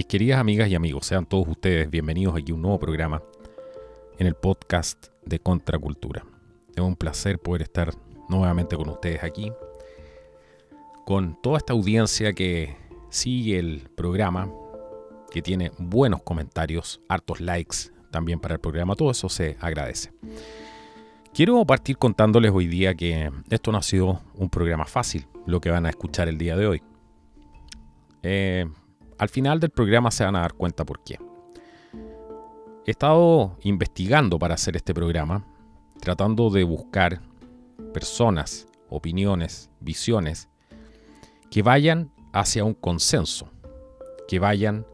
Mis queridas amigas y amigos, sean todos ustedes bienvenidos aquí a un nuevo programa en el podcast de Contracultura. Es un placer poder estar nuevamente con ustedes aquí, con toda esta audiencia que sigue el programa, que tiene buenos comentarios, hartos likes también para el programa, todo eso se agradece. Quiero partir contándoles hoy día que esto no ha sido un programa fácil, lo que van a escuchar el día de hoy. Eh, al final del programa se van a dar cuenta por qué. He estado investigando para hacer este programa, tratando de buscar personas, opiniones, visiones que vayan hacia un consenso, que vayan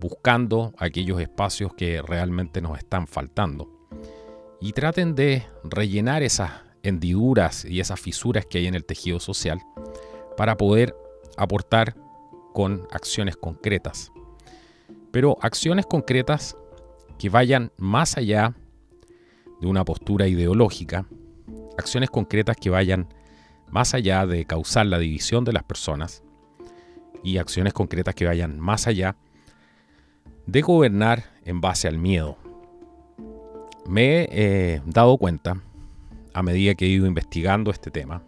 buscando aquellos espacios que realmente nos están faltando y traten de rellenar esas hendiduras y esas fisuras que hay en el tejido social para poder aportar con acciones concretas. Pero acciones concretas que vayan más allá de una postura ideológica, acciones concretas que vayan más allá de causar la división de las personas y acciones concretas que vayan más allá de gobernar en base al miedo. Me he eh, dado cuenta, a medida que he ido investigando este tema,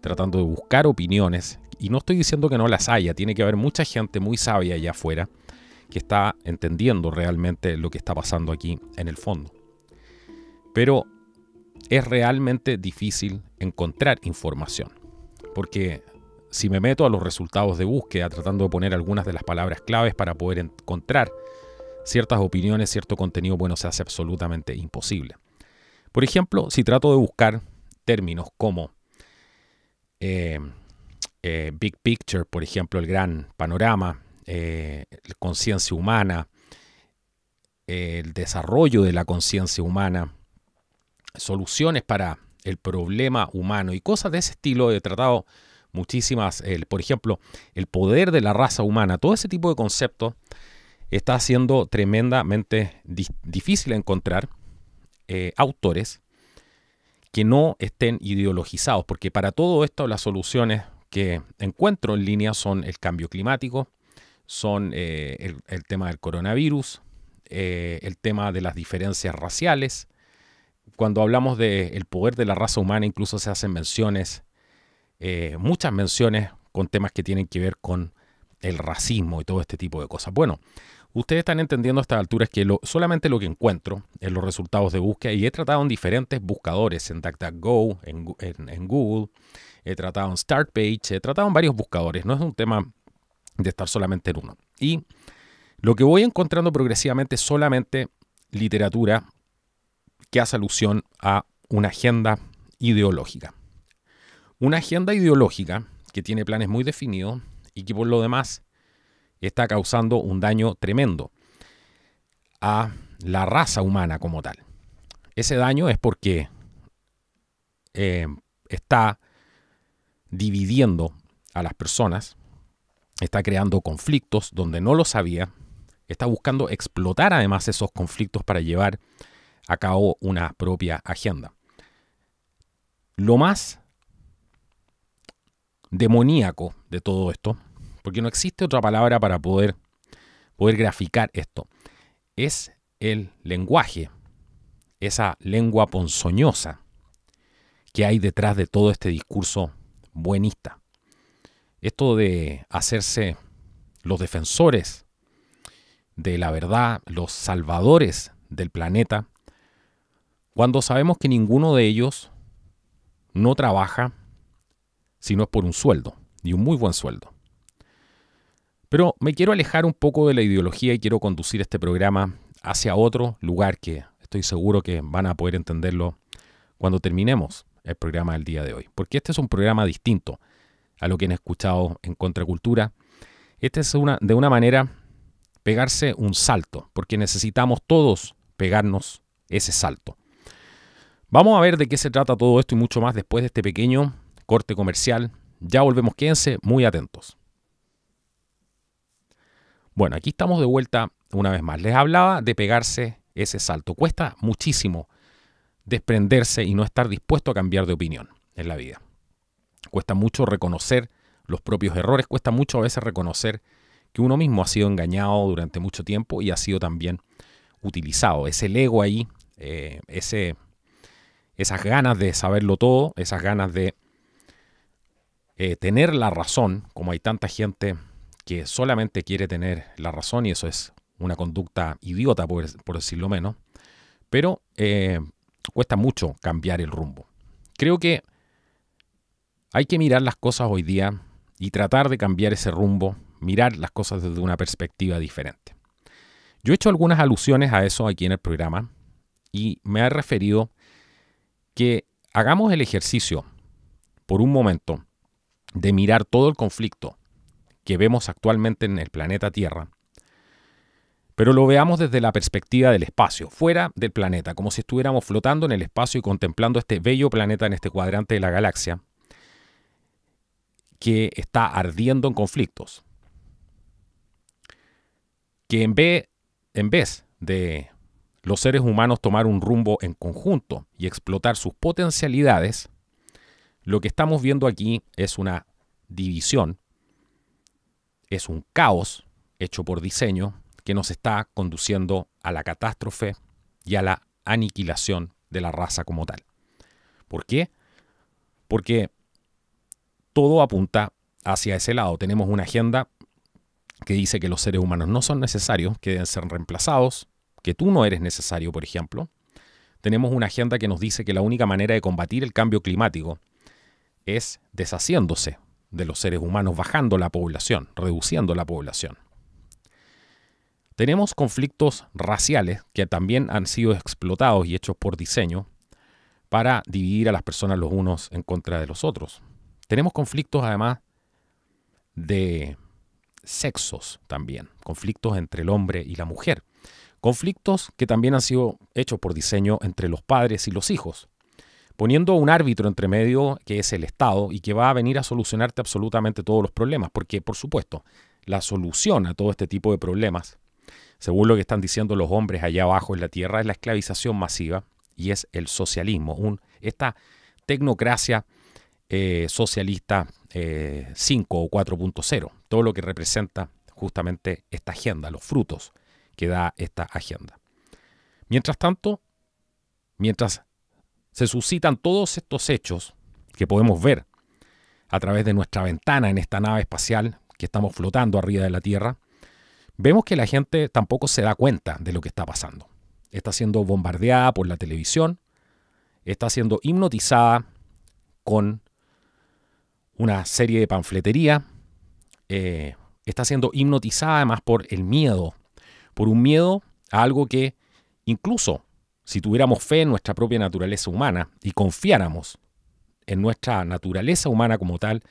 tratando de buscar opiniones y no estoy diciendo que no las haya, tiene que haber mucha gente muy sabia allá afuera que está entendiendo realmente lo que está pasando aquí en el fondo. Pero es realmente difícil encontrar información, porque si me meto a los resultados de búsqueda tratando de poner algunas de las palabras claves para poder encontrar ciertas opiniones, cierto contenido, bueno, se hace absolutamente imposible. Por ejemplo, si trato de buscar términos como eh, eh, big Picture, por ejemplo, el gran panorama, eh, la conciencia humana, el desarrollo de la conciencia humana, soluciones para el problema humano y cosas de ese estilo. He tratado muchísimas, por ejemplo, el poder de la raza humana, todo ese tipo de conceptos está siendo tremendamente difícil encontrar eh, autores que no estén ideologizados, porque para todo esto las soluciones que encuentro en línea son el cambio climático, son eh, el, tema del coronavirus, eh, el tema de las diferencias raciales. Cuando hablamos del poder de la raza humana, incluso se hacen menciones, eh, muchas menciones con temas que tienen que ver con el racismo y todo este tipo de cosas. Bueno, ustedes están entendiendo a estas alturas que solamente lo que encuentro en los resultados de búsqueda, y he tratado en diferentes buscadores, en DuckDuckGo, en, en Google, he tratado en Start Page, he tratado en varios buscadores, no es un tema de estar solamente en uno. Y lo que voy encontrando progresivamente es solamente literatura que hace alusión a una agenda ideológica. Una agenda ideológica que tiene planes muy definidos y que por lo demás está causando un daño tremendo a la raza humana como tal. Ese daño es porque eh, está dividiendo a las personas, está creando conflictos donde no lo sabía, está buscando explotar además esos conflictos para llevar a cabo una propia agenda. Lo más demoníaco de todo esto, porque no existe otra palabra para poder, poder graficar esto, es el lenguaje, esa lengua ponzoñosa que hay detrás de todo este discurso buenista. Esto de hacerse los defensores de la verdad, los salvadores del planeta, cuando sabemos que ninguno de ellos no trabaja si no es por un sueldo, y un muy buen sueldo. Pero me quiero alejar un poco de la ideología y quiero conducir este programa hacia otro lugar que estoy seguro que van a poder entenderlo cuando terminemos el programa del día de hoy, porque este es un programa distinto a lo que han escuchado en Contracultura. Este es una, de una manera pegarse un salto, porque necesitamos todos pegarnos ese salto. Vamos a ver de qué se trata todo esto y mucho más después de este pequeño corte comercial. Ya volvemos, quédense muy atentos. Bueno, aquí estamos de vuelta una vez más. Les hablaba de pegarse ese salto. Cuesta muchísimo desprenderse y no estar dispuesto a cambiar de opinión en la vida. Cuesta mucho reconocer los propios errores, cuesta mucho a veces reconocer que uno mismo ha sido engañado durante mucho tiempo y ha sido también utilizado. Ese ego ahí, eh, ese, esas ganas de saberlo todo, esas ganas de eh, tener la razón, como hay tanta gente que solamente quiere tener la razón y eso es una conducta idiota, por, por decirlo menos. Pero eh, cuesta mucho cambiar el rumbo. Creo que hay que mirar las cosas hoy día y tratar de cambiar ese rumbo, mirar las cosas desde una perspectiva diferente. Yo he hecho algunas alusiones a eso aquí en el programa y me ha referido que hagamos el ejercicio por un momento de mirar todo el conflicto que vemos actualmente en el planeta Tierra pero lo veamos desde la perspectiva del espacio, fuera del planeta, como si estuviéramos flotando en el espacio y contemplando este bello planeta en este cuadrante de la galaxia que está ardiendo en conflictos. Que en vez, en vez de los seres humanos tomar un rumbo en conjunto y explotar sus potencialidades, lo que estamos viendo aquí es una división, es un caos hecho por diseño que nos está conduciendo a la catástrofe y a la aniquilación de la raza como tal. ¿Por qué? Porque todo apunta hacia ese lado. Tenemos una agenda que dice que los seres humanos no son necesarios, que deben ser reemplazados, que tú no eres necesario, por ejemplo. Tenemos una agenda que nos dice que la única manera de combatir el cambio climático es deshaciéndose de los seres humanos, bajando la población, reduciendo la población. Tenemos conflictos raciales que también han sido explotados y hechos por diseño para dividir a las personas los unos en contra de los otros. Tenemos conflictos además de sexos también, conflictos entre el hombre y la mujer, conflictos que también han sido hechos por diseño entre los padres y los hijos, poniendo un árbitro entre medio que es el Estado y que va a venir a solucionarte absolutamente todos los problemas, porque por supuesto, la solución a todo este tipo de problemas según lo que están diciendo los hombres allá abajo en la tierra, es la esclavización masiva y es el socialismo, un, esta tecnocracia eh, socialista 5 eh, o 4.0, todo lo que representa justamente esta agenda, los frutos que da esta agenda. Mientras tanto, mientras se suscitan todos estos hechos que podemos ver a través de nuestra ventana en esta nave espacial que estamos flotando arriba de la Tierra, Vemos que la gente tampoco se da cuenta de lo que está pasando. Está siendo bombardeada por la televisión, está siendo hipnotizada con una serie de panfletería, eh, está siendo hipnotizada además por el miedo, por un miedo a algo que incluso si tuviéramos fe en nuestra propia naturaleza humana y confiáramos en nuestra naturaleza humana como tal,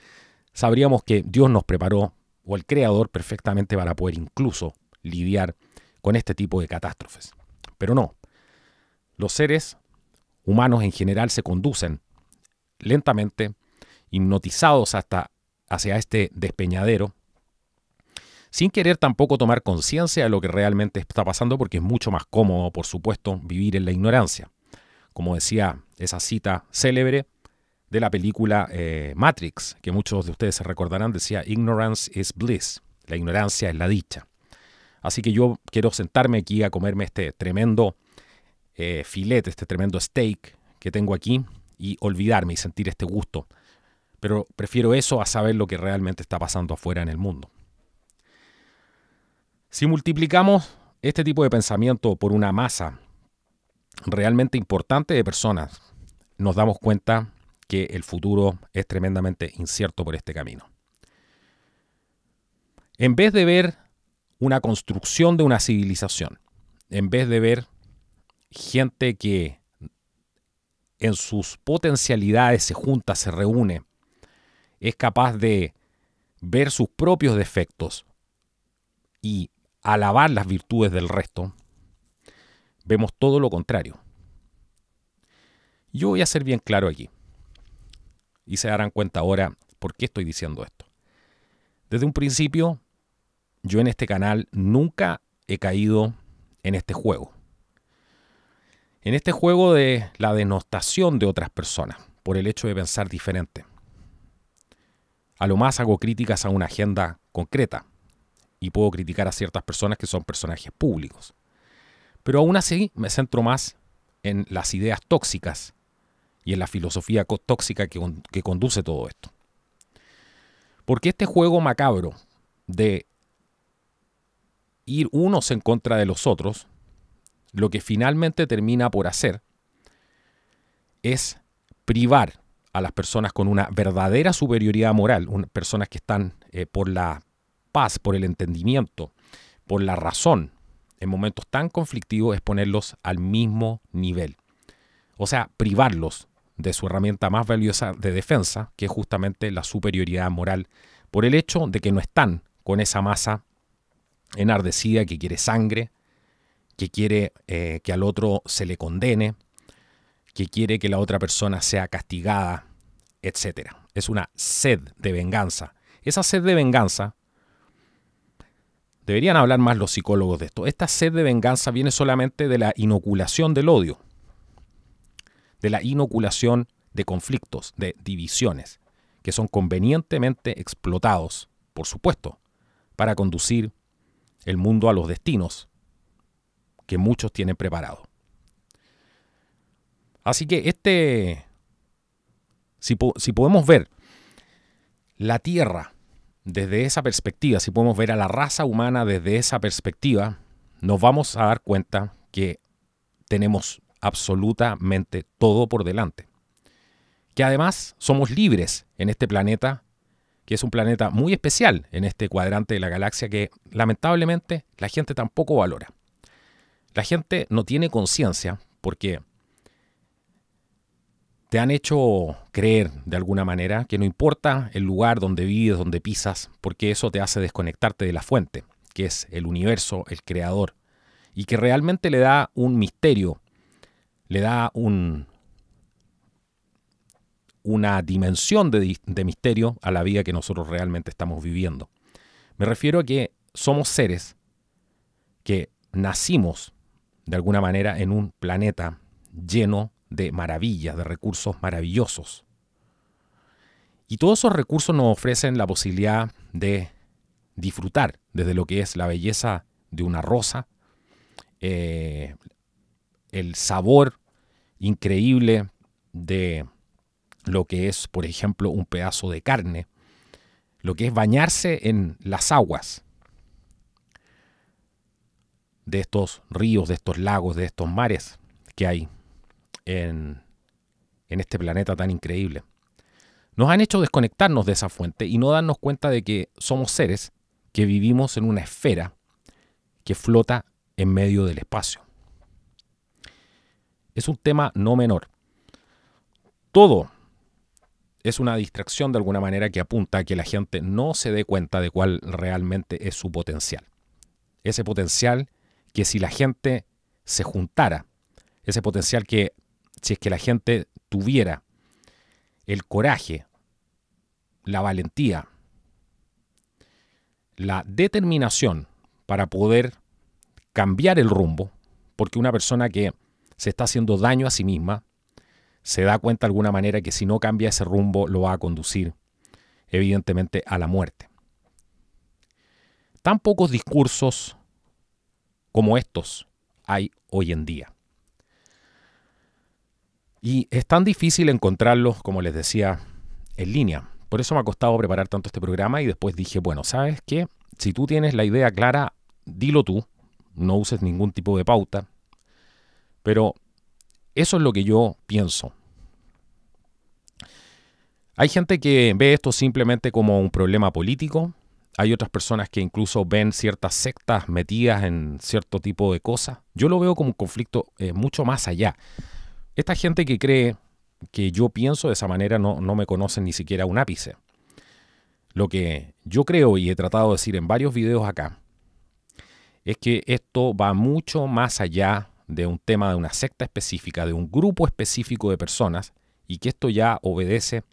sabríamos que Dios nos preparó o el creador perfectamente para poder incluso lidiar con este tipo de catástrofes. Pero no, los seres humanos en general se conducen lentamente, hipnotizados hasta hacia este despeñadero, sin querer tampoco tomar conciencia de lo que realmente está pasando, porque es mucho más cómodo, por supuesto, vivir en la ignorancia. Como decía esa cita célebre, de la película eh, Matrix, que muchos de ustedes se recordarán, decía Ignorance is bliss, la ignorancia es la dicha. Así que yo quiero sentarme aquí a comerme este tremendo eh, filete, este tremendo steak que tengo aquí y olvidarme y sentir este gusto. Pero prefiero eso a saber lo que realmente está pasando afuera en el mundo. Si multiplicamos este tipo de pensamiento por una masa realmente importante de personas, nos damos cuenta que el futuro es tremendamente incierto por este camino. En vez de ver una construcción de una civilización, en vez de ver gente que en sus potencialidades se junta, se reúne, es capaz de ver sus propios defectos y alabar las virtudes del resto, vemos todo lo contrario. Yo voy a ser bien claro aquí y se darán cuenta ahora por qué estoy diciendo esto. Desde un principio, yo en este canal nunca he caído en este juego. En este juego de la denostación de otras personas por el hecho de pensar diferente. A lo más hago críticas a una agenda concreta y puedo criticar a ciertas personas que son personajes públicos. Pero aún así me centro más en las ideas tóxicas y en la filosofía tóxica que, conduce todo esto. Porque este juego macabro de ir unos en contra de los otros, lo que finalmente termina por hacer es privar a las personas con una verdadera superioridad moral, personas que están eh, por la paz, por el entendimiento, por la razón, en momentos tan conflictivos es ponerlos al mismo nivel. O sea, privarlos de su herramienta más valiosa de defensa, que es justamente la superioridad moral, por el hecho de que no están con esa masa enardecida que quiere sangre, que quiere eh, que al otro se le condene, que quiere que la otra persona sea castigada, etc. Es una sed de venganza. Esa sed de venganza, deberían hablar más los psicólogos de esto, esta sed de venganza viene solamente de la inoculación del odio de la inoculación de conflictos, de divisiones, que son convenientemente explotados, por supuesto, para conducir el mundo a los destinos que muchos tienen preparado. Así que este, si, si podemos ver la Tierra desde esa perspectiva, si podemos ver a la raza humana desde esa perspectiva, nos vamos a dar cuenta que tenemos absolutamente todo por delante. Que además somos libres en este planeta, que es un planeta muy especial en este cuadrante de la galaxia que lamentablemente la gente tampoco valora. La gente no tiene conciencia porque te han hecho creer de alguna manera que no importa el lugar donde vives, donde pisas, porque eso te hace desconectarte de la fuente, que es el universo, el creador, y que realmente le da un misterio le da un, una dimensión de, misterio a la vida que nosotros realmente estamos viviendo. Me refiero a que somos seres que nacimos de alguna manera en un planeta lleno de maravillas, de recursos maravillosos. Y todos esos recursos nos ofrecen la posibilidad de disfrutar desde lo que es la belleza de una rosa, eh, el sabor increíble de lo que es, por ejemplo, un pedazo de carne, lo que es bañarse en las aguas de estos ríos, de estos lagos, de estos mares que hay en, este planeta tan increíble. Nos han hecho desconectarnos de esa fuente y no darnos cuenta de que somos seres que vivimos en una esfera que flota en medio del espacio es un tema no menor. Todo es una distracción de alguna manera que apunta a que la gente no se dé cuenta de cuál realmente es su potencial. Ese potencial que si la gente se juntara, ese potencial que si es que la gente tuviera el coraje, la valentía, la determinación para poder cambiar el rumbo, porque una persona que se está haciendo daño a sí misma, se da cuenta de alguna manera que si no cambia ese rumbo lo va a conducir evidentemente a la muerte. Tan pocos discursos como estos hay hoy en día. Y es tan difícil encontrarlos, como les decía, en línea. Por eso me ha costado preparar tanto este programa y después dije, bueno, ¿sabes qué? Si tú tienes la idea clara, dilo tú, no uses ningún tipo de pauta, pero eso es lo que yo pienso. Hay gente que ve esto simplemente como un problema político. Hay otras personas que incluso ven ciertas sectas metidas en cierto tipo de cosas. Yo lo veo como un conflicto eh, mucho más allá. Esta gente que cree que yo pienso de esa manera no, no me conocen ni siquiera un ápice. Lo que yo creo y he tratado de decir en varios videos acá es que esto va mucho más allá de un tema, de una secta específica, de un grupo específico de personas, y que esto ya obedece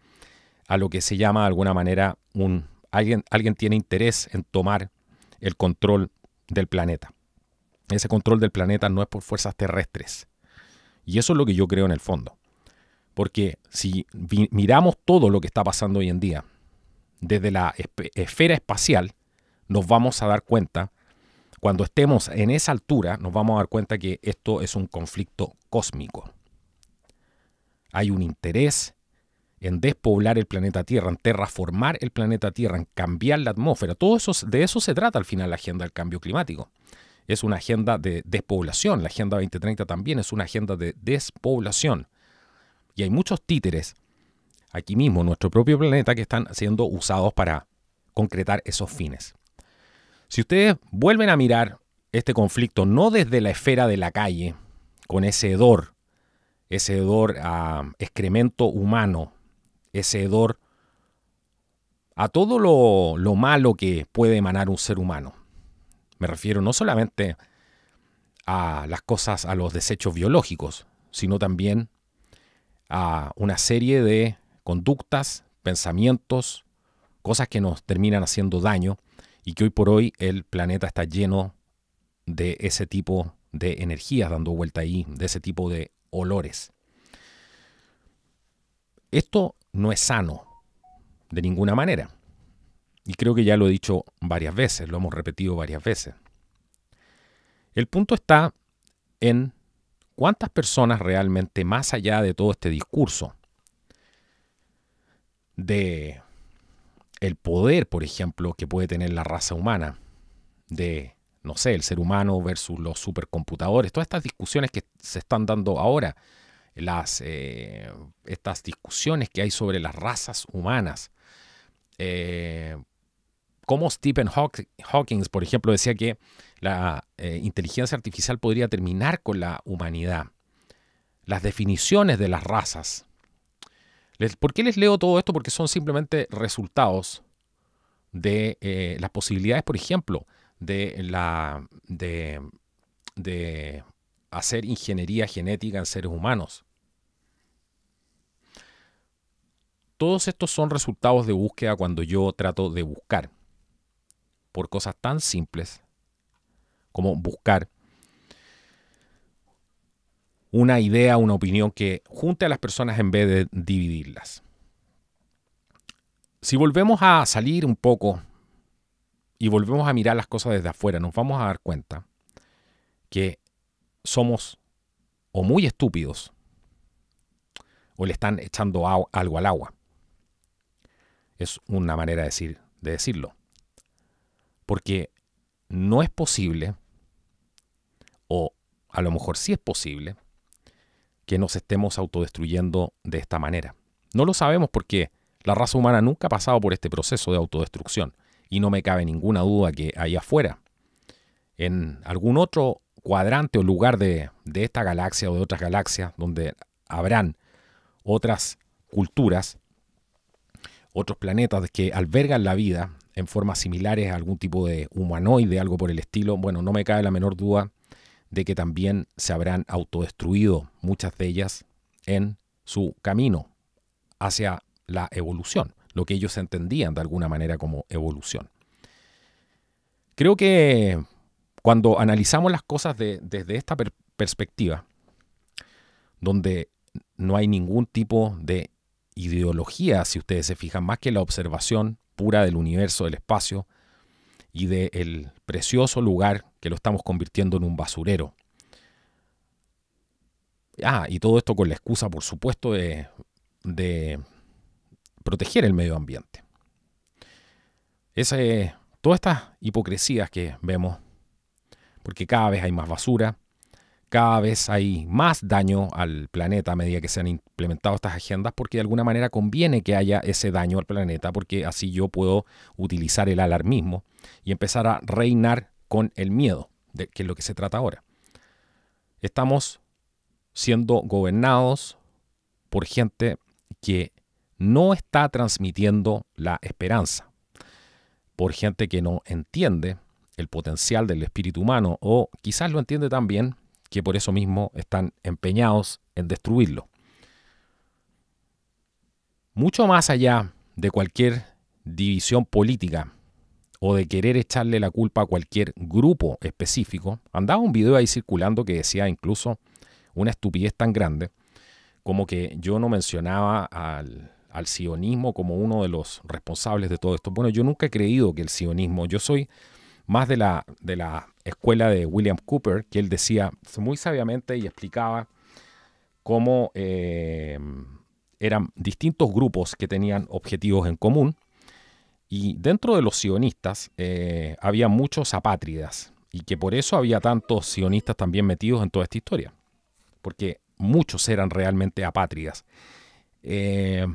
a lo que se llama de alguna manera un alguien, alguien tiene interés en tomar el control del planeta. Ese control del planeta no es por fuerzas terrestres. Y eso es lo que yo creo en el fondo. Porque si miramos todo lo que está pasando hoy en día, desde la esfera espacial, nos vamos a dar cuenta cuando estemos en esa altura, nos vamos a dar cuenta que esto es un conflicto cósmico. Hay un interés en despoblar el planeta Tierra, en terraformar el planeta Tierra, en cambiar la atmósfera. Todo eso, de eso se trata al final la agenda del cambio climático. Es una agenda de despoblación. La agenda 2030 también es una agenda de despoblación. Y hay muchos títeres aquí mismo, en nuestro propio planeta, que están siendo usados para concretar esos fines. Si ustedes vuelven a mirar este conflicto no desde la esfera de la calle, con ese hedor, ese hedor a ah, excremento humano, ese hedor a todo lo, lo malo que puede emanar un ser humano. Me refiero no solamente a las cosas, a los desechos biológicos, sino también a una serie de conductas, pensamientos, cosas que nos terminan haciendo daño y que hoy por hoy el planeta está lleno de ese tipo de energías dando vuelta ahí, de ese tipo de olores. Esto no es sano de ninguna manera. Y creo que ya lo he dicho varias veces, lo hemos repetido varias veces. El punto está en cuántas personas realmente, más allá de todo este discurso de el poder, por ejemplo, que puede tener la raza humana de, no sé, el ser humano versus los supercomputadores, todas estas discusiones que se están dando ahora, las, eh, estas discusiones que hay sobre las razas humanas. Eh, como Stephen Hawking, por ejemplo, decía que la eh, inteligencia artificial podría terminar con la humanidad. Las definiciones de las razas ¿Por qué les leo todo esto? Porque son simplemente resultados de eh, las posibilidades, por ejemplo, de, la, de hacer ingeniería genética en seres humanos. Todos estos son resultados de búsqueda cuando yo trato de buscar por cosas tan simples como buscar una idea, una opinión que junte a las personas en vez de dividirlas. Si volvemos a salir un poco y volvemos a mirar las cosas desde afuera, nos vamos a dar cuenta que somos o muy estúpidos o le están echando algo al agua. Es una manera de, decir, de decirlo. Porque no es posible, o a lo mejor sí es posible, que nos estemos autodestruyendo de esta manera. No lo sabemos porque la raza humana nunca ha pasado por este proceso de autodestrucción y no me cabe ninguna duda que ahí afuera, en algún otro cuadrante o lugar de, esta galaxia o de otras galaxias donde habrán otras culturas, otros planetas que albergan la vida en formas similares a algún tipo de humanoide, algo por el estilo, bueno, no me cabe la menor duda de que también se habrán autodestruido muchas de ellas en su camino hacia la evolución, lo que ellos entendían de alguna manera como evolución. Creo que cuando analizamos las cosas desde esta perspectiva, donde no hay ningún tipo de ideología, si ustedes se fijan, más que la observación pura del universo, del espacio y del precioso lugar que lo estamos convirtiendo en un basurero. Ah, y todo esto con la excusa, por supuesto, de, de proteger el medio ambiente. todas estas hipocresías que vemos, porque cada vez hay más basura, cada vez hay más daño al planeta a medida que se han implementado estas agendas, porque de alguna manera conviene que haya ese daño al planeta, porque así yo puedo utilizar el alarmismo y empezar a reinar con el miedo, de, que es lo que se trata ahora. Estamos siendo gobernados por gente que no está transmitiendo la esperanza, por gente que no entiende el potencial del espíritu humano o quizás lo entiende también que por eso mismo están empeñados en destruirlo. Mucho más allá de cualquier división política o de querer echarle la culpa a cualquier grupo específico. Andaba un video ahí circulando que decía incluso una estupidez tan grande como que yo no mencionaba al, sionismo como uno de los responsables de todo esto. Bueno, yo nunca he creído que el sionismo, yo soy más de la, de la escuela de William Cooper, que él decía muy sabiamente y explicaba cómo eh, eran distintos grupos que tenían objetivos en común y dentro de los sionistas eh, había muchos apátridas y que por eso había tantos sionistas también metidos en toda esta historia, porque muchos eran realmente apátridas, eh,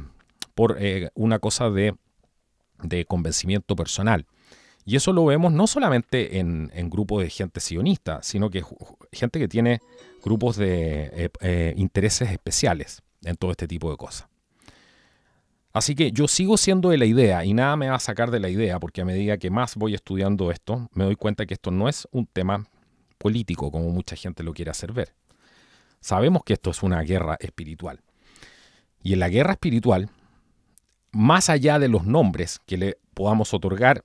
por eh, una cosa de, convencimiento personal. Y eso lo vemos no solamente en, en grupos de gente sionista, sino que gente que tiene grupos de intereses especiales en todo este tipo de cosas. Así que yo sigo siendo de la idea y nada me va a sacar de la idea porque a medida que más voy estudiando esto, me doy cuenta que esto no es un tema político como mucha gente lo quiere hacer ver. Sabemos que esto es una guerra espiritual. Y en la guerra espiritual, más allá de los nombres que le podamos otorgar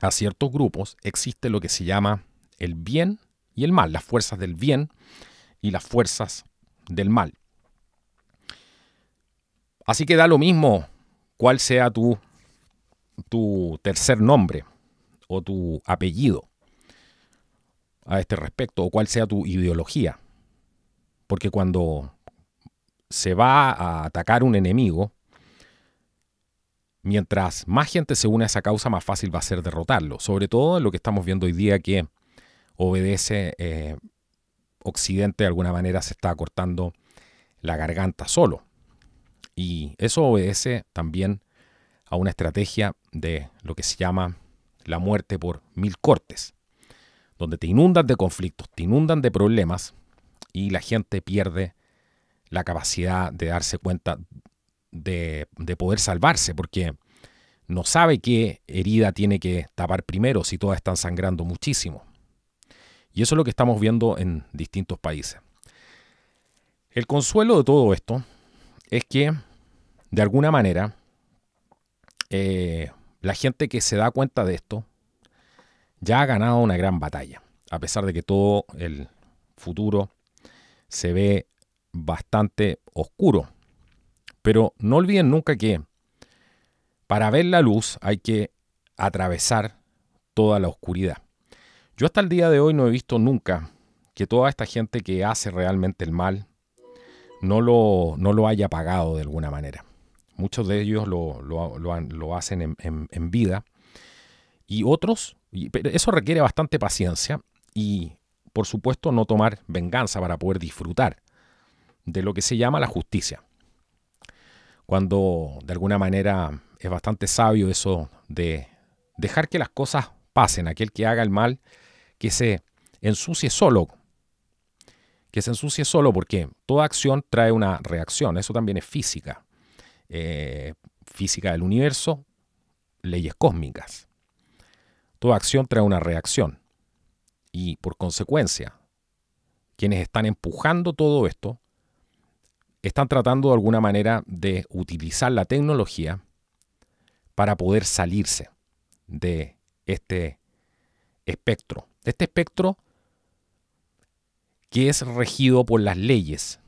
a ciertos grupos, existe lo que se llama el bien y el mal, las fuerzas del bien y las fuerzas del mal. Así que da lo mismo cuál sea tu, tu tercer nombre o tu apellido a este respecto o cuál sea tu ideología. Porque cuando se va a atacar un enemigo, mientras más gente se une a esa causa, más fácil va a ser derrotarlo. Sobre todo en lo que estamos viendo hoy día que obedece eh, Occidente de alguna manera se está cortando la garganta solo. Y eso obedece también a una estrategia de lo que se llama la muerte por mil cortes, donde te inundan de conflictos, te inundan de problemas y la gente pierde la capacidad de darse cuenta de, de poder salvarse, porque no sabe qué herida tiene que tapar primero si todas están sangrando muchísimo. Y eso es lo que estamos viendo en distintos países. El consuelo de todo esto es que, de alguna manera, eh, la gente que se da cuenta de esto ya ha ganado una gran batalla, a pesar de que todo el futuro se ve bastante oscuro. Pero no olviden nunca que para ver la luz hay que atravesar toda la oscuridad. Yo hasta el día de hoy no he visto nunca que toda esta gente que hace realmente el mal, no lo, haya pagado de alguna manera. Muchos de ellos lo, hacen en, vida y otros, pero eso requiere bastante paciencia y por supuesto no tomar venganza para poder disfrutar de lo que se llama la justicia. Cuando de alguna manera es bastante sabio eso de dejar que las cosas pasen, aquel que haga el mal, que se ensucie solo que se ensucie solo porque toda acción trae una reacción, eso también es física, eh, física del universo, leyes cósmicas. Toda acción trae una reacción y por consecuencia, quienes están empujando todo esto, están tratando de alguna manera de utilizar la tecnología para poder salirse de este espectro. De este espectro que es regido por las leyes,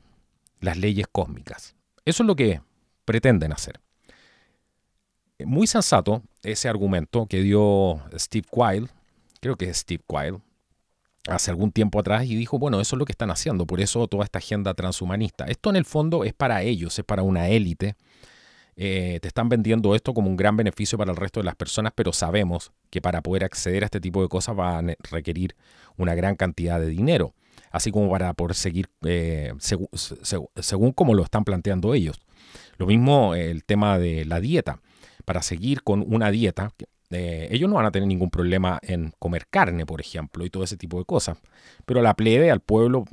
las leyes cósmicas. Eso es lo que pretenden hacer. Muy sensato ese argumento que dio Steve Quayle, creo que es Steve Quayle, hace algún tiempo atrás y dijo, bueno, eso es lo que están haciendo, por eso toda esta agenda transhumanista. Esto en el fondo es para ellos, es para una élite. Eh, te están vendiendo esto como un gran beneficio para el resto de las personas, pero sabemos que para poder acceder a este tipo de cosas va a requerir una gran cantidad de dinero así como para poder seguir eh, según como lo están planteando ellos. Lo mismo eh, el tema de la dieta. Para seguir con una dieta, eh, ellos no van a tener ningún problema en comer carne, por ejemplo, y todo ese tipo de cosas. Pero la plebe, al pueblo,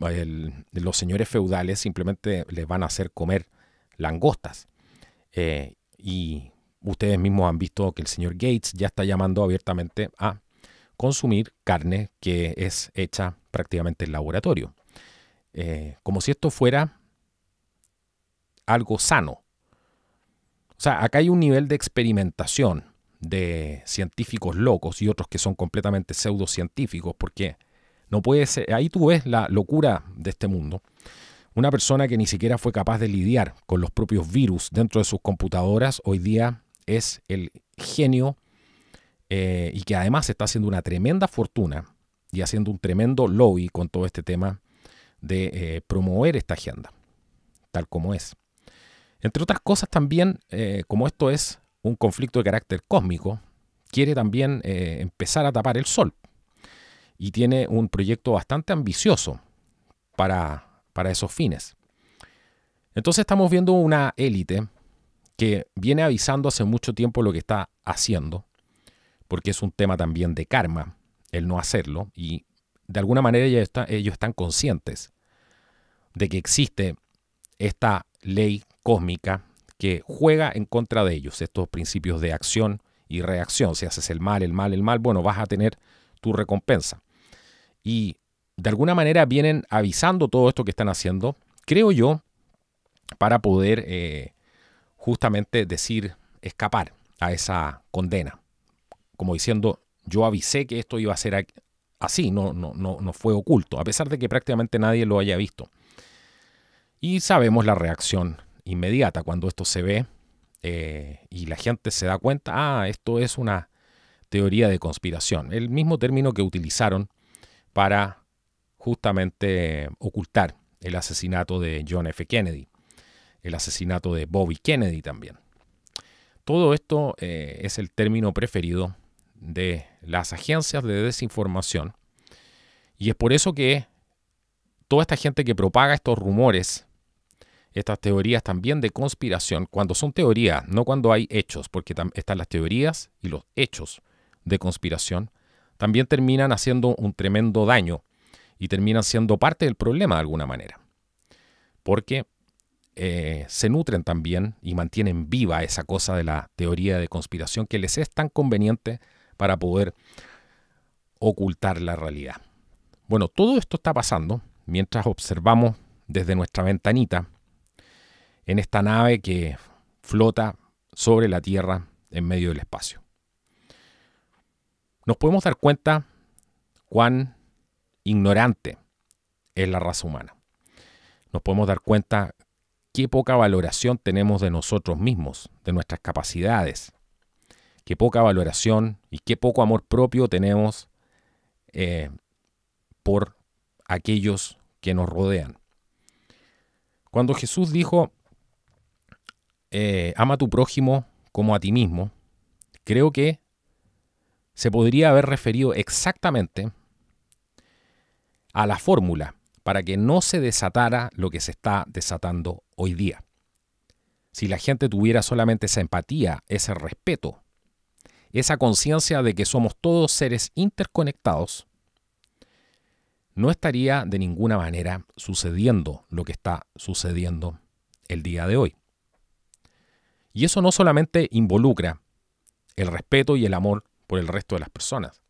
los señores feudales simplemente les van a hacer comer langostas. y ustedes mismos han visto que el señor Gates ya está llamando abiertamente a consumir carne que es hecha prácticamente el laboratorio. Eh, como si esto fuera algo sano. O sea, acá hay un nivel de experimentación de científicos locos y otros que son completamente pseudocientíficos, porque no puede ser, ahí tú ves la locura de este mundo. Una persona que ni siquiera fue capaz de lidiar con los propios virus dentro de sus computadoras, hoy día es el genio eh, y que además está haciendo una tremenda fortuna y haciendo un tremendo lobby con todo este tema de eh, promover esta agenda, tal como es. Entre otras cosas también, eh, como esto es un conflicto de carácter cósmico, quiere también eh, empezar a tapar el sol y tiene un proyecto bastante ambicioso para, para esos fines. Entonces estamos viendo una élite que viene avisando hace mucho tiempo lo que está haciendo, porque es un tema también de karma, el no hacerlo y de alguna manera ellos, están conscientes de que existe esta ley cósmica que juega en contra de ellos, estos principios de acción y reacción. Si haces el mal, el mal, el mal, bueno, vas a tener tu recompensa. Y de alguna manera vienen avisando todo esto que están haciendo, creo yo, para poder eh, justamente decir escapar a esa condena. Como diciendo, yo avisé que esto iba a ser así, no, no, no, no fue oculto, a pesar de que prácticamente nadie lo haya visto. Y sabemos la reacción inmediata cuando esto se ve eh, y la gente se da cuenta, ah, esto es una teoría de conspiración. El mismo término que utilizaron para justamente ocultar el asesinato de John F. Kennedy, el asesinato de Bobby Kennedy también. Todo esto eh, es el término preferido de las agencias de desinformación. Y es por eso que toda esta gente que propaga estos rumores, estas teorías también de conspiración, cuando son teorías, no cuando hay hechos, porque están las teorías y los hechos de conspiración, también terminan haciendo un tremendo daño y terminan siendo parte del problema de alguna manera. Porque eh, se nutren también y mantienen viva esa cosa de la teoría de conspiración que les es tan conveniente para poder ocultar la realidad. Bueno, todo esto está pasando mientras observamos desde nuestra ventanita en esta nave que flota sobre la Tierra en medio del espacio. Nos podemos dar cuenta cuán ignorante es la raza humana. Nos podemos dar cuenta qué poca valoración tenemos de nosotros mismos, de nuestras capacidades, qué poca valoración y qué poco amor propio tenemos eh, por aquellos que nos rodean. Cuando Jesús dijo, eh, ama a tu prójimo como a ti mismo, creo que se podría haber referido exactamente a la fórmula para que no se desatara lo que se está desatando hoy día. Si la gente tuviera solamente esa empatía, ese respeto esa conciencia de que somos todos seres interconectados, no estaría de ninguna manera sucediendo lo que está sucediendo el día de hoy. Y eso no solamente involucra el respeto y el amor por el resto de las personas,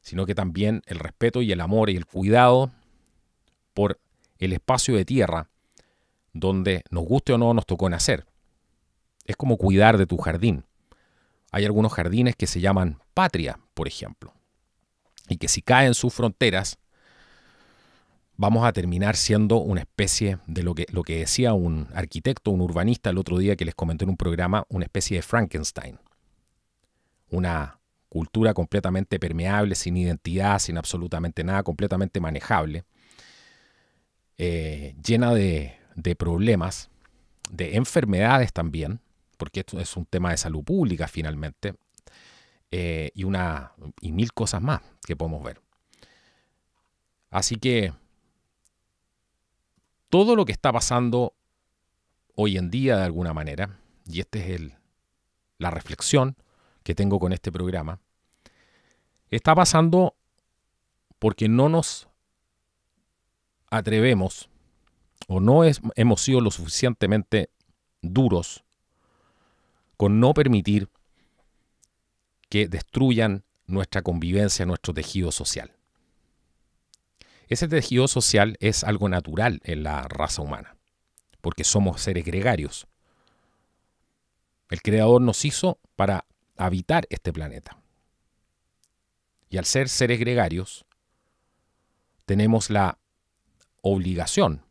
sino que también el respeto y el amor y el cuidado por el espacio de tierra donde nos guste o no nos tocó nacer. Es como cuidar de tu jardín. Hay algunos jardines que se llaman patria, por ejemplo, y que si caen sus fronteras, vamos a terminar siendo una especie de lo que, lo que decía un arquitecto, un urbanista el otro día que les comenté en un programa, una especie de Frankenstein. Una cultura completamente permeable, sin identidad, sin absolutamente nada, completamente manejable, eh, llena de problemas, de enfermedades también, porque esto es un tema de salud pública finalmente, eh, y, una, y mil cosas más que podemos ver. Así que todo lo que está pasando hoy en día de alguna manera, y esta es el, la reflexión que tengo con este programa, está pasando porque no nos atrevemos o no hemos sido lo suficientemente duros con no permitir que destruyan nuestra convivencia, nuestro tejido social. Ese tejido social es algo natural en la raza humana, porque somos seres gregarios. El Creador nos hizo para habitar este planeta. Y al ser seres gregarios, tenemos la obligación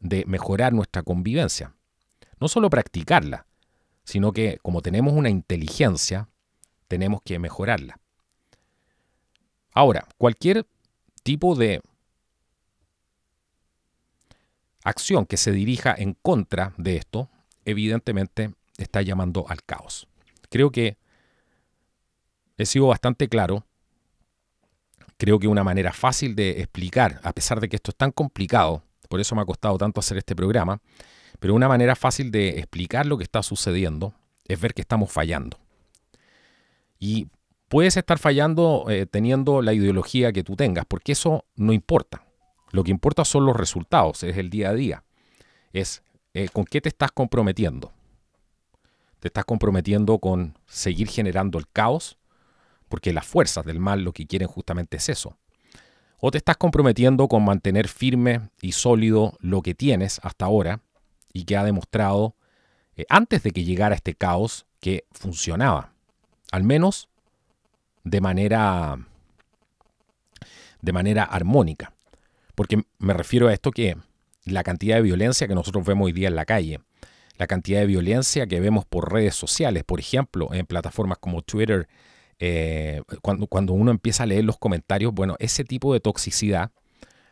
de mejorar nuestra convivencia. No solo practicarla, sino que como tenemos una inteligencia, tenemos que mejorarla. Ahora, cualquier tipo de acción que se dirija en contra de esto, evidentemente está llamando al caos. Creo que he sido bastante claro. Creo que una manera fácil de explicar, a pesar de que esto es tan complicado, por eso me ha costado tanto hacer este programa, pero una manera fácil de explicar lo que está sucediendo es ver que estamos fallando. Y puedes estar fallando eh, teniendo la ideología que tú tengas, porque eso no importa. Lo que importa son los resultados, es el día a día. Es eh, con qué te estás comprometiendo. Te estás comprometiendo con seguir generando el caos, porque las fuerzas del mal lo que quieren justamente es eso. O te estás comprometiendo con mantener firme y sólido lo que tienes hasta ahora y que ha demostrado, eh, antes de que llegara este caos, que funcionaba. Al menos de manera, de manera armónica. Porque me refiero a esto que la cantidad de violencia que nosotros vemos hoy día en la calle, la cantidad de violencia que vemos por redes sociales, por ejemplo, en plataformas como Twitter, eh, cuando, cuando uno empieza a leer los comentarios, bueno, ese tipo de toxicidad,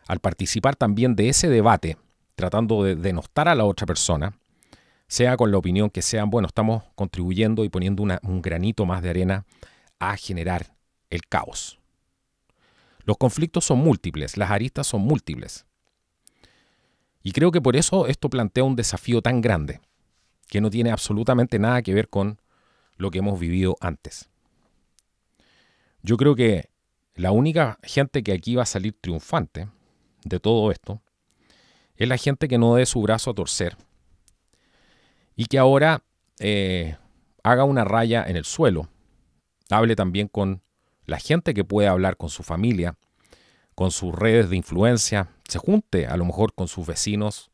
al participar también de ese debate, tratando de denostar a la otra persona, sea con la opinión que sean, bueno, estamos contribuyendo y poniendo un granito más de arena a generar el caos. Los conflictos son múltiples, las aristas son múltiples. Y creo que por eso esto plantea un desafío tan grande, que no tiene absolutamente nada que ver con lo que hemos vivido antes. Yo creo que la única gente que aquí va a salir triunfante de todo esto es la gente que no dé su brazo a torcer y que ahora eh, haga una raya en el suelo. Hable también con la gente que puede hablar, con su familia, con sus redes de influencia, se junte a lo mejor con sus vecinos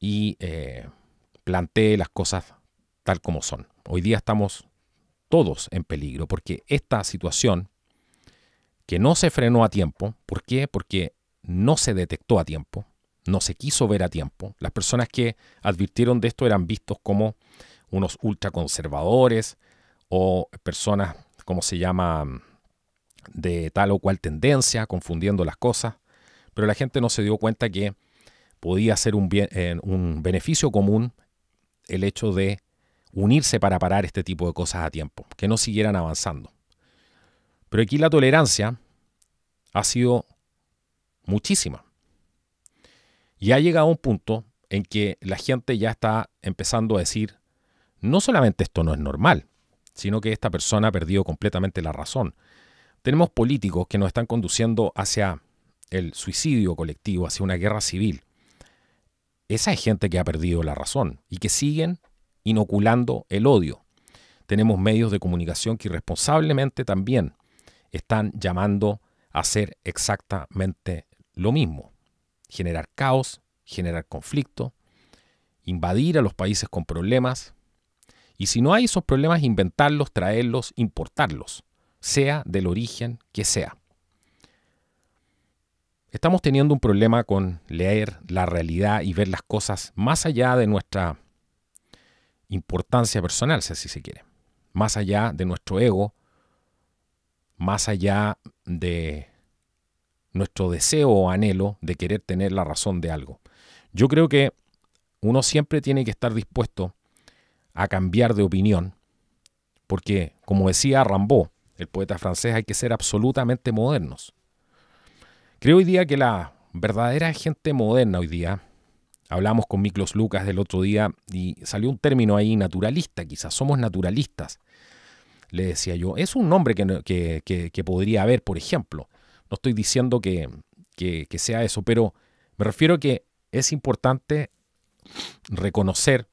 y eh, plantee las cosas tal como son. Hoy día estamos todos en peligro porque esta situación que no se frenó a tiempo, ¿por qué? Porque no se detectó a tiempo, no se quiso ver a tiempo. Las personas que advirtieron de esto eran vistos como unos ultraconservadores o personas, como se llama?, de tal o cual tendencia, confundiendo las cosas. Pero la gente no se dio cuenta que podía ser un, bien, eh, un beneficio común el hecho de unirse para parar este tipo de cosas a tiempo, que no siguieran avanzando. Pero aquí la tolerancia ha sido muchísima. Y ha llegado un punto en que la gente ya está empezando a decir, no solamente esto no es normal, sino que esta persona ha perdido completamente la razón. Tenemos políticos que nos están conduciendo hacia el suicidio colectivo, hacia una guerra civil. Esa es gente que ha perdido la razón y que siguen inoculando el odio. Tenemos medios de comunicación que irresponsablemente también están llamando a ser exactamente lo mismo, generar caos, generar conflicto, invadir a los países con problemas, y si no hay esos problemas, inventarlos, traerlos, importarlos, sea del origen que sea. Estamos teniendo un problema con leer la realidad y ver las cosas más allá de nuestra importancia personal, si se quiere, más allá de nuestro ego, más allá de nuestro deseo o anhelo de querer tener la razón de algo. Yo creo que uno siempre tiene que estar dispuesto a cambiar de opinión, porque, como decía Rambaud, el poeta francés, hay que ser absolutamente modernos. Creo hoy día que la verdadera gente moderna hoy día, hablamos con Miklos Lucas del otro día y salió un término ahí, naturalista, quizás somos naturalistas, le decía yo, es un nombre que, que podría haber, por ejemplo, no estoy diciendo que, sea eso, pero me refiero a que es importante reconocer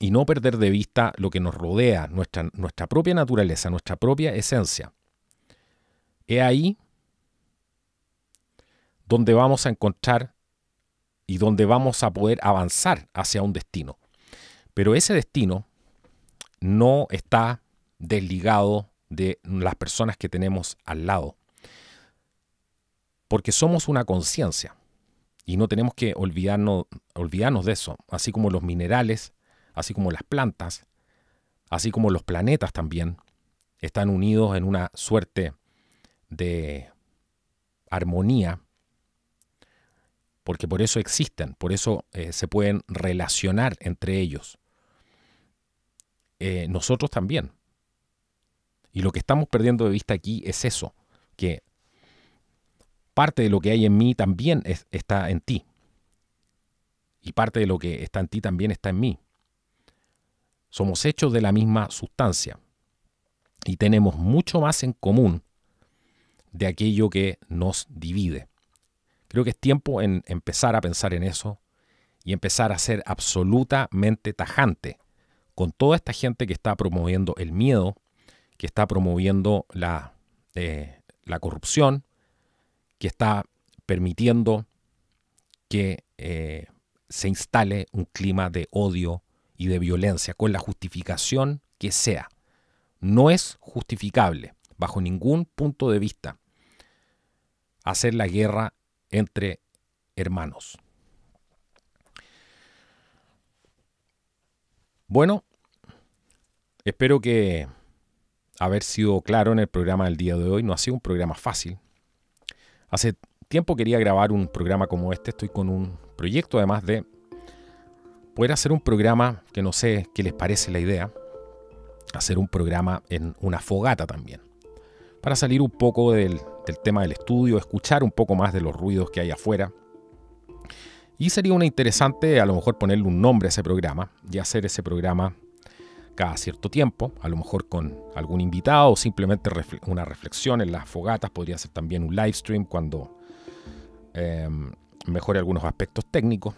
y no perder de vista lo que nos rodea, nuestra, nuestra propia naturaleza, nuestra propia esencia. Es ahí donde vamos a encontrar y donde vamos a poder avanzar hacia un destino. Pero ese destino no está desligado de las personas que tenemos al lado porque somos una conciencia y no tenemos que olvidarnos, olvidarnos de eso, así como los minerales, así como las plantas, así como los planetas también, están unidos en una suerte de armonía, porque por eso existen, por eso eh, se pueden relacionar entre ellos. Eh, nosotros también. Y lo que estamos perdiendo de vista aquí es eso, que parte de lo que hay en mí también está en ti. Y parte de lo que está en ti también está en mí. Somos hechos de la misma sustancia y tenemos mucho más en común de aquello que nos divide. Creo que es tiempo en empezar a pensar en eso y empezar a ser absolutamente tajante con toda esta gente que está promoviendo el miedo, que está promoviendo la, eh, la corrupción, que está permitiendo que eh, se instale un clima de odio y de violencia, con la justificación que sea. No es justificable, bajo ningún punto de vista, hacer la guerra entre hermanos. Bueno, espero que haber sido claro en el programa del día de hoy. No ha sido un programa fácil. Hace tiempo quería grabar un programa como este, estoy con un proyecto además de poder hacer un programa que no sé qué les parece la idea, hacer un programa en una fogata también, para salir un poco del, tema del estudio, escuchar un poco más de los ruidos que hay afuera. Y sería una interesante a lo mejor ponerle un nombre a ese programa y hacer ese programa cada cierto tiempo, a lo mejor con algún invitado o simplemente una reflexión en las fogatas, podría ser también un live stream cuando em, mejore algunos aspectos técnicos,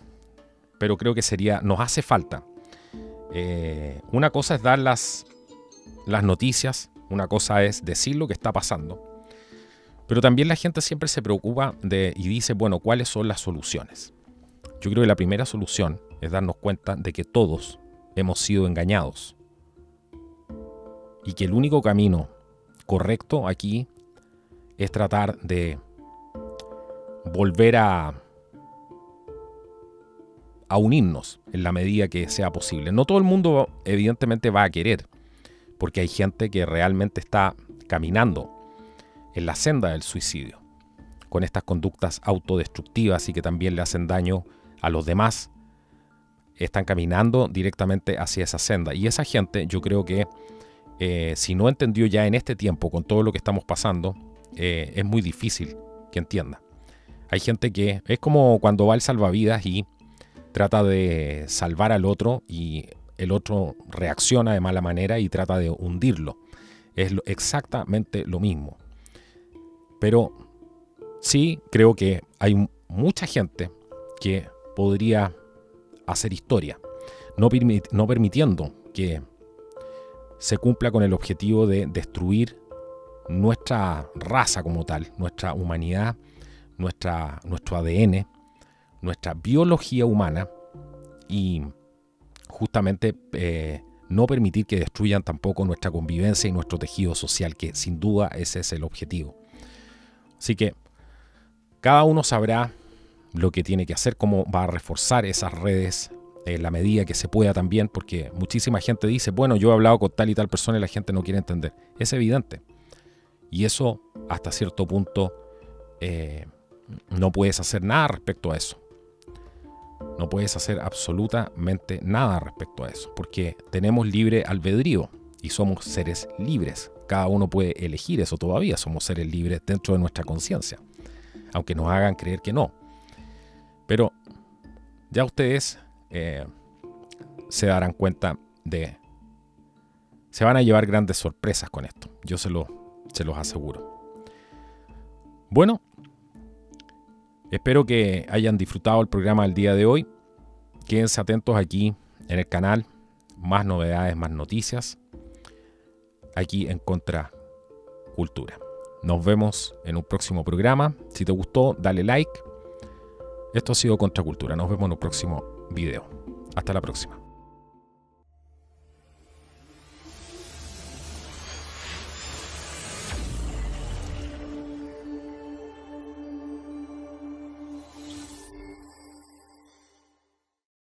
pero creo que sería, nos hace falta. Eh, una cosa es dar las, las noticias, una cosa es decir lo que está pasando, pero también la gente siempre se preocupa de, y dice, bueno, ¿cuáles son las soluciones? Yo creo que la primera solución es darnos cuenta de que todos hemos sido engañados y que el único camino correcto aquí es tratar de volver a, unirnos en la medida que sea posible. No todo el mundo evidentemente va a querer, porque hay gente que realmente está caminando en la senda del suicidio, con estas conductas autodestructivas y que también le hacen daño a los demás, están caminando directamente hacia esa senda. Y esa gente yo creo que eh, si no entendió ya en este tiempo, con todo lo que estamos pasando, eh, es muy difícil que entienda. Hay gente que es como cuando va el salvavidas y trata de salvar al otro y el otro reacciona de mala manera y trata de hundirlo. Es exactamente lo mismo. Pero sí creo que hay mucha gente que podría hacer historia, no, no permitiendo que se cumpla con el objetivo de destruir nuestra raza como tal, nuestra humanidad, nuestra, nuestro ADN, nuestra biología humana y justamente eh, no permitir que destruyan tampoco nuestra convivencia y nuestro tejido social, que sin duda ese es el objetivo. Así que cada uno sabrá lo que tiene que hacer, cómo va a reforzar esas redes eh, la medida que se pueda también, porque muchísima gente dice, bueno, yo he hablado con tal y tal persona y la gente no quiere entender. Es evidente. Y eso, hasta cierto punto, eh, no puedes hacer nada respecto a eso. No puedes hacer absolutamente nada respecto a eso, porque tenemos libre albedrío y somos seres libres. Cada uno puede elegir eso todavía, somos seres libres dentro de nuestra conciencia, aunque nos hagan creer que no. Pero ya ustedes eh, se darán cuenta de... Se van a llevar grandes sorpresas con esto, yo se, lo, se los aseguro. Bueno, espero que hayan disfrutado el programa del día de hoy. Quédense atentos aquí en el canal, más novedades, más noticias, aquí en Contra Cultura. Nos vemos en un próximo programa. Si te gustó, dale like. Esto ha sido Contra Cultura, Nos vemos en un próximo video. Hasta la próxima.